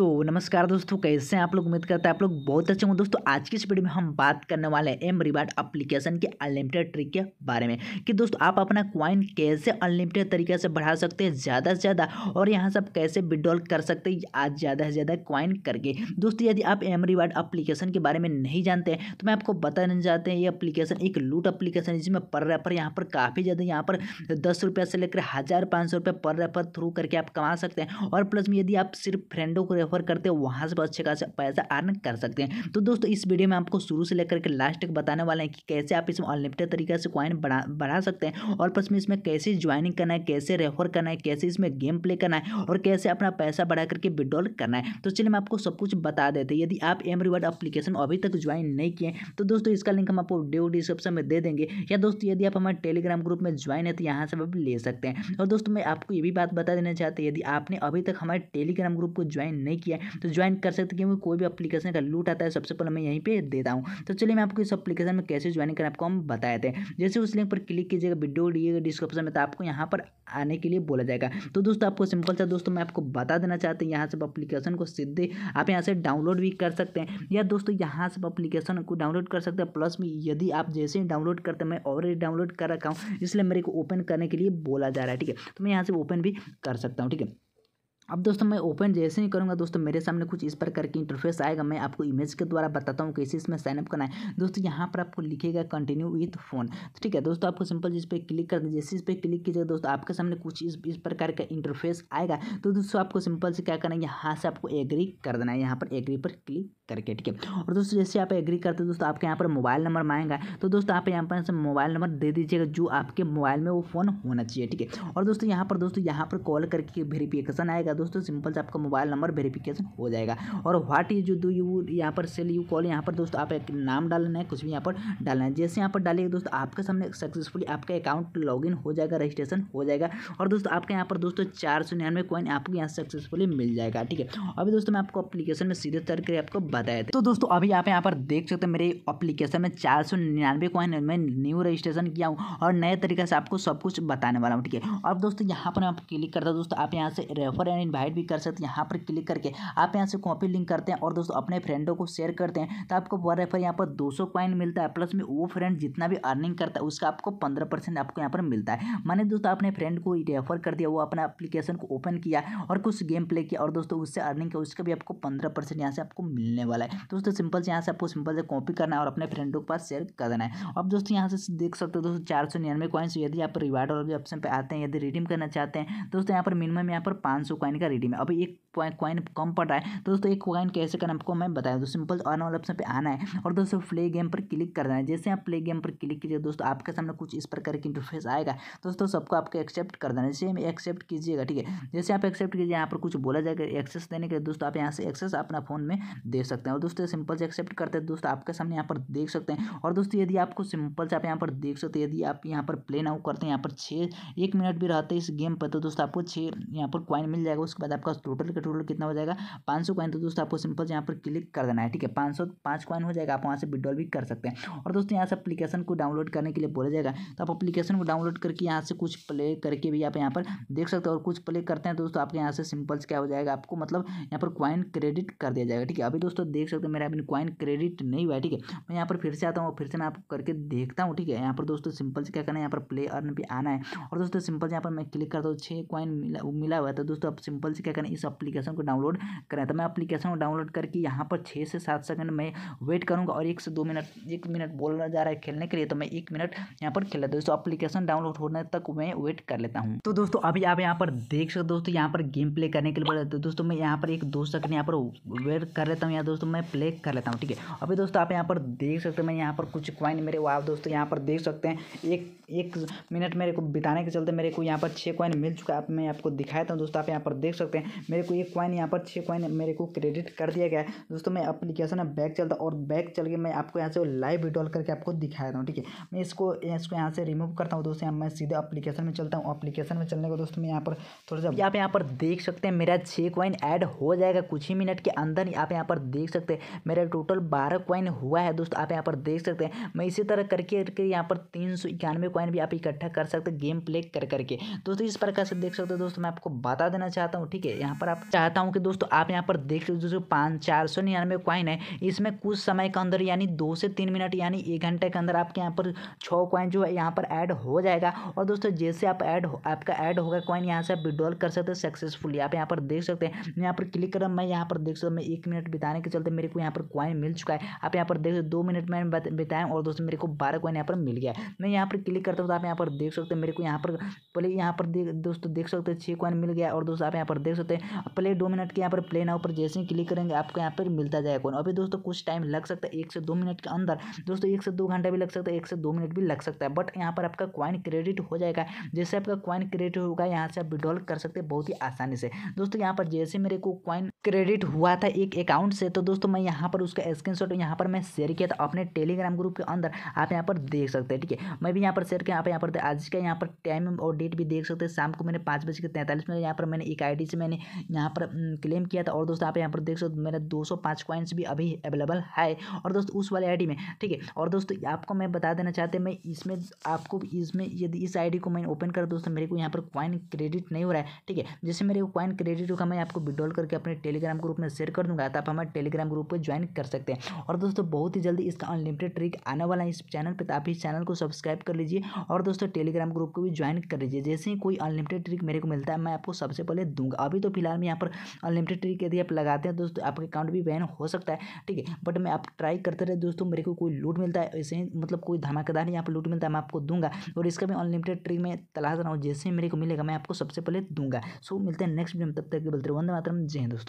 तो नमस्कार दोस्तों कैसे हैं आप लोग उम्मीद करते हैं आप लोग बहुत अच्छे होंगे दोस्तों आज की इस वीडियो में हम बात करने वाले हैं एम रिवार्ड एप्लीकेशन के अनलिमिटेड ट्रिक के बारे में कि दोस्तों आप अपना क्वाइन कैसे अनलिमिटेड तरीके से बढ़ा सकते हैं ज़्यादा से ज़्यादा और यहाँ से आप कैसे विड्रॉल कर सकते हैं आज ज़्यादा से ज़्यादा क्वाइन करके दोस्तों यदि आप एम रिवार्ड अप्लीकेशन के बारे में नहीं जानते हैं तो मैं आपको बताने चाहते हैं ये अप्लीकेशन एक लूट अप्लीकेशन जिसमें पर रेफर यहाँ पर काफ़ी ज़्यादा यहाँ पर दस रुपये से लेकर हज़ार पाँच सौ रुपये पर रेफर थ्रू करके आप कमा सकते हैं और प्लस में यदि आप सिर्फ फ्रेंडों को सफ़र करते हो वहाँ से अच्छे खासे पैसा अर्न कर सकते हैं तो दोस्तों इस वीडियो में आपको शुरू से लेकर के लास्ट तक बताने वाले हैं कि कैसे आप इसमें अनलिमिटेड तरीके से क्वाइन बढ़ा बढ़ा सकते हैं और प्लस में इसमें कैसे ज्वाइनिंग करना है कैसे रेफर करना है कैसे इसमें गेम प्ले करना है और कैसे अपना पैसा बढ़ा करके विड्रॉल करना है तो चलिए मैं आपको सब कुछ बता देते यदि आप एम रिवर्ड अप्लीकेशन अभी तक ज्वाइन नहीं किए तो दोस्तों इसका लिंक हम आपको डेव डिस्क्रिप्शन में दे देंगे या दोस्तों यदि आप हमारे टेलीग्राम ग्रुप में ज्वाइन है तो यहाँ से आप ले सकते हैं और दोस्तों मैं आपको ये भी बात बता देना चाहते यदि आपने अभी तक हमारे टेलीग्राम ग्रुप को ज्वाइन नहीं किया है तो ज्वाइन कर सकते क्योंकि कोई भी अपलीकेशन का लूट आता है सबसे पहले मैं यहीं पर देता हूँ तो चलिए मैं आपको इस अपलीकेशन में कैसे ज्वाइन करें आपको हम बताए थे जैसे उस लिंक पर क्लिक कीजिएगा वीडियो दिएगा डिस्क्रिप्शन में तो आपको यहाँ पर आने के लिए बोला जाएगा तो दोस्तों आपको सिंपल सा दोस्तों मैं आपको बता देना चाहते हैं यहाँ से अपलीकेशन को सीधे आप यहाँ से डाउनलोड भी कर सकते हैं या दोस्तों यहाँ से अपलीकेशन को डाउनलोड कर सकते हैं प्लस में यदि आप जैसे ही डाउनलोड करते हैं मैं ऑलरेडी डाउनलोड कर रखा हूँ इसलिए मेरे को ओपन करने के लिए बोला जा रहा है ठीक है तो मैं यहाँ से ओपन भी कर सकता हूँ ठीक है अब दोस्तों मैं ओपन जैसे ही करूँगा दोस्तों मेरे सामने कुछ इस प्रकार करके इंटरफेस आएगा मैं आपको इमेज के द्वारा बताता हूँ कैसे इसमें साइनअप करना है दोस्तों यहाँ पर आपको लिखेगा कंटिन्यू विथ फोन तो ठीक है दोस्तों आपको सिंपल जिस पर क्लिक कर दें जैसे इस पर क्लिक कीजिएगा दोस्तों आपके सामने कुछ इस इस प्रकार का इंटरफेस आएगा तो दोस्तों आपको सिंपल से क्या करना है यहाँ से आपको एग्री कर देना है यहाँ पर एग्री पर क्लिक करके ठीक है और दोस्तों जैसे आप एग्री करते हैं दोस्तों आपके यहाँ पर मोबाइल नंबर मांगेगा तो दोस्तों आप यहाँ पर मोबाइल नंबर दे दीजिएगा जो आपके मोबाइल में वो फ़ोन होना चाहिए ठीक है और दोस्तों यहाँ पर दोस्तों यहाँ पर कॉल करके वेरीफिकेशन आएगा दोस्तों सिंपल से आपका मोबाइल नंबर वेरीफिकेशन हो जाएगा और व्हाट इज डू यू यहाँ पर सेल यू कॉल यहाँ पर दोस्तों आप एक नाम डालना है कुछ भी यहाँ पर डालना है जैसे यहाँ पर डालिएगा दोस्तों आपके सामने सक्सेसफुली आपका अकाउंट लॉग हो जाएगा रजिस्ट्रेशन हो जाएगा और दोस्तों आपके यहाँ पर दोस्तों चार सौ निन्यानवे कॉइन आपको यहाँ सक्सेसफुली मिल जाएगा ठीक है अभी दोस्तों मैं आपको अपलीकेशन में सीधे तरह के आपको बताया था तो दोस्तों अभी आप यहाँ पर देख सकते हैं मेरे अपलीकेशन में चार सौ निन्यानवे कॉइन मैं न्यू रजिस्ट्रेशन किया हूँ और नए तरीके से आपको सब कुछ बताने वाला हूँ ठीक है अब दोस्तों यहाँ पर मैं आप क्लिक करता हूँ दोस्तों आप यहाँ से रेफर एंड में इन्वाइट भी कर सकते हैं यहाँ पर क्लिक करके आप यहाँ से कॉपी लिंक करते हैं और दोस्तों अपने फ्रेंडों को शेयर करते हैं तो आपको पर रेफर यहाँ पर दो सौ मिलता है प्लस में वो फ्रेंड जितना भी अर्निंग करता है उसका आपको पंद्रह आपको यहाँ पर मिलता है मैंने दोस्तों अपने फ्रेंड को रेफर कर दिया वो अपना अप्लीकेशन को ओपन किया और कुछ गेम प्ले किया और दोस्तों उससे अर्निंग किया उसका भी आपको पंद्रह परसेंट यहाँ से आपको मिलने वाला है तो दोस्तों सिंपल से यहाँ से आपको सिंपल से कॉपी करना है और अपने फ्रेंडों के पास शेयर करना है अब दोस्तों यहाँ से देख सकते हो दोस्तों चार सौ निन्यानवे कॉइन्स यदि आप रिवार्ड और ऑप्शन पर आते हैं यदि रिडीम करना चाहते हैं दोस्तों यहाँ पर मिनिमम यहाँ पर पाँच सौ कॉइन का रिडीम है अभी एक कॉइन कम पड़ रहा है तो दोस्तों एक कॉइन कैसे करना आपको मैं बताया तो सिंपल अर्न वाले ऑप्शन पे आना है और दोस्तों प्ले गेम पर क्लिक करना है जैसे आप प्ले गेम पर क्लिक कीजिए दोस्तों आपके सामने कुछ इस प्रकार की इंटरफेस आएगा दोस्तों सबको आपको एक्सेप्ट कर देना जैसे एक्सेप्ट कीजिएगा ठीक है जैसे आप एक्सेप्ट कीजिए यहाँ पर कुछ बोला जाएगा एक्सेस देने के लिए दोस्तों आप यहाँ से एक्सेस अपना फ़ोन में दे सकते हैं और दोस्तों सिंपल से एक्सेप्ट करते हैं दोस्तों आपके सामने यहाँ पर देख सकते हैं और दोस्तों यदि आपको सिंपल से आप यहाँ पर देख सकते हैं यदि आप यहाँ पर प्ले नाउ करते हैं यहाँ पर छः एक मिनट भी रहते हैं इस गेम पर तो दोस्तों आपको छः यहाँ पर कॉइन मिल जाएगा जाएगा उसके बाद आपका टोटल का टोटल कितना हो जाएगा पाँच सौ कॉइन तो दोस्तों आपको सिंपल यहाँ पर क्लिक कर देना है ठीक है पाँच सौ पाँच कॉइन हो जाएगा आप वहाँ से विड्रॉल भी कर सकते हैं और दोस्तों यहाँ से अपलीकेशन को डाउनलोड करने के लिए बोला जाएगा तो आप अपलीकेशन को डाउनलोड करके यहाँ से कुछ प्ले करके भी आप यहाँ पर देख सकते हैं और कुछ प्ले करते हैं दोस्तों आपके यहाँ से सिंपल क्या हो जाएगा आपको मतलब यहाँ पर क्वाइन क्रेडिट कर दिया जाएगा ठीक है अभी दोस्तों देख सकते हो मेरा अपनी क्वाइन क्रेडिट नहीं हुआ है ठीक है मैं यहाँ पर फिर से आता हूँ फिर से मैं आपको करके देखता हूँ ठीक है यहाँ पर दोस्तों सिंपल से क्या करना है यहाँ पर प्ले अर्न भी आना है और दोस्तों सिंपल यहाँ पर मैं क्लिक करता हूँ छः क्वाइन मिला मिला हुआ है तो दोस्तों आप सिंपल से क्या करें इस एप्लीकेशन को डाउनलोड करें तो मैं एप्लीकेशन को डाउनलोड करके यहाँ पर छः से सात सेकंड मैं वेट करूँगा और एक से दो मिनट एक मिनट बोलना जा रहा है खेलने के लिए तो मैं एक मिनट यहाँ पर खेल लेता हूँ दोस्तों अपलीकेशन डाउनलोड होने तक मैं वेट कर लेता हूँ तो दोस्तों अभी आप यहाँ पर देख सकते दोस्तों यहाँ पर गेम प्ले करने के लिए दोस्तों मैं यहाँ पर एक दो सेकंड यहाँ पर वेट कर लेता हूँ यहाँ दोस्तों मैं प्ले कर लेता हूँ ठीक है अभी दोस्तों आप यहाँ पर देख सकते हैं मैं यहाँ पर कुछ क्वाइन मेरे आप दोस्तों यहाँ पर देख सकते हैं एक एक मिनट मेरे को बिताने के चलते मेरे को यहाँ पर छः क्वाइन मिल चुका है मैं आपको दिखाया था दोस्तों आप यहाँ पर देख सकते हैं मेरे को ये कॉइन यहाँ पर छः कॉइन मेरे को क्रेडिट कर दिया गया है दोस्तों मैं अपलीकेशन में बैक चलता और बैक चल के मैं आपको यहाँ से लाइव विड्रॉल करके आपको दिखा रहा हूँ ठीक है मैं इसको इसको यहाँ से रिमूव करता हूँ दोस्तों मैं सीधे अपलीकेशन में चलता हूँ अपलीकेशन में चलने को दोस्तों मैं यहाँ पर थोड़ा सा आप यहाँ पर देख सकते हैं मेरा छः कॉइन ऐड हो जाएगा कुछ ही मिनट के अंदर ही आप यहाँ पर देख सकते हैं मेरा टोटल बारह कॉइन हुआ है दोस्तों आप यहाँ पर देख सकते हैं मैं इसी तरह करके करके यहाँ पर तीन सौ इक्यानवे कॉइन भी आप इकट्ठा कर सकते हैं गेम प्ले कर करके दोस्तों इस प्रकार से देख सकते हो दोस्तों मैं आपको बता देना चाहता चाहता हूँ ठीक है यहाँ पर आप चाहता हूँ कि दोस्तों आप यहाँ पर देख सकते दोस्तों पाँच चार सौ निन्यानवे क्वाइन है इसमें कुछ समय के अंदर यानी दो से तीन मिनट यानी एक घंटे के अंदर आपके यहाँ पर छः क्वाइन जो है यहाँ पर ऐड हो जाएगा और दोस्तों जैसे आप ऐड आपका ऐड होगा क्वाइन यहाँ से आप विड्रॉल कर सकते हैं सक्सेसफुली आप यहाँ पर देख सकते हैं यहाँ पर क्लिक कर मैं यहाँ पर देख सकता हूँ मैं एक मिनट बिताने के चलते मेरे को यहाँ पर क्वाइन मिल चुका है आप यहाँ पर देख सकते दो मिनट में बिताएँ और दोस्तों मेरे को बारह क्वाइन यहाँ पर मिल गया मैं यहाँ पर क्लिक करता हूँ तो आप यहाँ पर देख सकते हैं मेरे को यहाँ पर पहले यहाँ पर दोस्तों देख सकते हैं छः क्वाइन मिल गया और दोस्तों आप यहाँ पर देख सकते हैं प्ले दो मिनट के यहाँ पर प्ले नाउ पर जैसे ही क्लिक करेंगे आपको यहाँ पर मिलता जाएगा कौन अभी दोस्तों कुछ टाइम लग सकता है एक से दो मिनट के अंदर दोस्तों एक से दो घंटा भी लग सकता है एक से दो मिनट भी लग सकता है बट यहाँ पर आपका क्वाइन क्रेडिट हो जाएगा जैसे आपका क्वाइन क्रेडिट होगा यहाँ से आप विड्रॉल कर सकते हैं बहुत ही आसानी से दोस्तों यहाँ पर जैसे मेरे को क्वाइन क्रेडिट हुआ था एक अकाउंट से तो दोस्तों मैं यहाँ पर उसका स्क्रीन शॉट यहाँ पर मैं शेयर किया था अपने टेलीग्राम ग्रुप के अंदर आप यहाँ पर देख सकते हैं ठीक है मैं भी यहाँ पर शेयर किया आप यहाँ पर आज का यहाँ पर टाइम और डेट भी देख सकते हैं शाम को मैंने पाँच बज के तैंतालीस मिनट यहाँ पर मैंने एक आईडी से मैंने यहाँ पर क्लेम किया था और दोस्तों आप यहाँ पर देख सकते मेरा दो सौ कॉइन्स भी अभी अवेलेबल है और दोस्तों उस वाले आई में ठीक है और दोस्तों आपको मैं बता देना चाहते मैं इसमें आपको इसमें यदि इस आई को मैं ओपन कर दोस्तों मेरे को यहाँ पर कॉइन क्रेडिट नहीं हो रहा है ठीक है जैसे मेरे को कॉइन क्रेडिट होगा मैं आपको विड्रॉल करके अपने टेलीग्राम ग्रुप में शेयर कर दूंगा तो आप हमारे टेलीग्राम ग्रुप पर ज्वाइन कर सकते हैं और दोस्तों बहुत ही जल्दी इसका अनलिमिटेड ट्रिक आने वाला है इस चैनल पर तो आप इस चैनल को सब्सक्राइब कर लीजिए और दोस्तों टेलीग्राम ग्रुप को भी ज्वाइन कर लीजिए जैसे ही कोई अनलिमिटेड ट्रिक मेरे को मिलता है मैं आपको सबसे पहले दूंगा अभी तो फिलहाल मैं यहाँ पर अनलिमिटेड ट्रिक यदि आप लगाते हैं दोस्तों आपका अकाउंट भी बैन हो सकता है ठीक है बट मैं आप ट्राई करते रहे दोस्तों मेरे को कोई लूट मिलता है ऐसे मतलब कोई धमाकेदार यहाँ पर लूट मिलता है मैं आपको दूंगा और इसका भी अनलिमिटेड ट्रिक में तलाश रहा हूँ जैसे मेरे को मिलेगा मैं आपको सबसे पहले दूंगा सो मिलते हैं नेक्स्ट वीडियो में तब तक बोलते वंदे मातरम जय दोस्तों